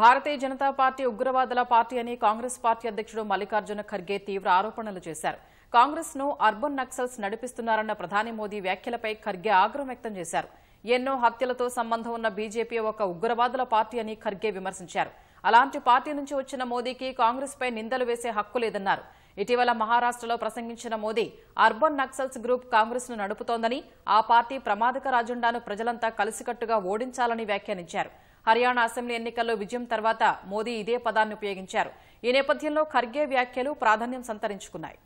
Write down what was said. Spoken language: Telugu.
భారతీయ జనతా పార్టీ ఉగ్రవాదుల పార్టీ అని కాంగ్రెస్ పార్టీ అధ్యక్షుడు మల్లికార్జున ఖర్గే తీవ్ర ఆరోపణలు చేశారు కాంగ్రెస్ ను అర్బన్ నక్సల్స్ నడిపిస్తున్నారన్న ప్రధాని మోదీ వ్యాఖ్యలపై ఖర్గే ఆగ్రహం వ్యక్తం చేశారు ఎన్నో హత్యలతో సంబంధం ఉన్న బీజేపీ ఒక ఉగ్రవాదుల పార్టీ అని ఖర్గే విమర్శించారు అలాంటి పార్టీ నుంచి వచ్చిన మోదీకి కాంగ్రెస్ పై నిందలు వేసే హక్కు లేదన్నారు ఇటీవల మహారాష్టలో ప్రసంగించిన మోదీ అర్బన్ నక్సల్స్ గ్రూప్ కాంగ్రెస్ ను నడుపుతోందని ఆ పార్టీ ప్రమాదకర రాజెండాను ప్రజలంతా కలిసికట్టుగా ఓడించాలని వ్యాఖ్యానించారు హర్యానా అసెంబ్లీ ఎన్నికల్లో విజయం తర్వాత మోదీ ఇదే పదాన్ని ఉపయోగించారు ఈ నేపథ్యంలో ఖర్గే వ్యాఖ్యలు ప్రాధాన్యం సంతరించుకున్నాయి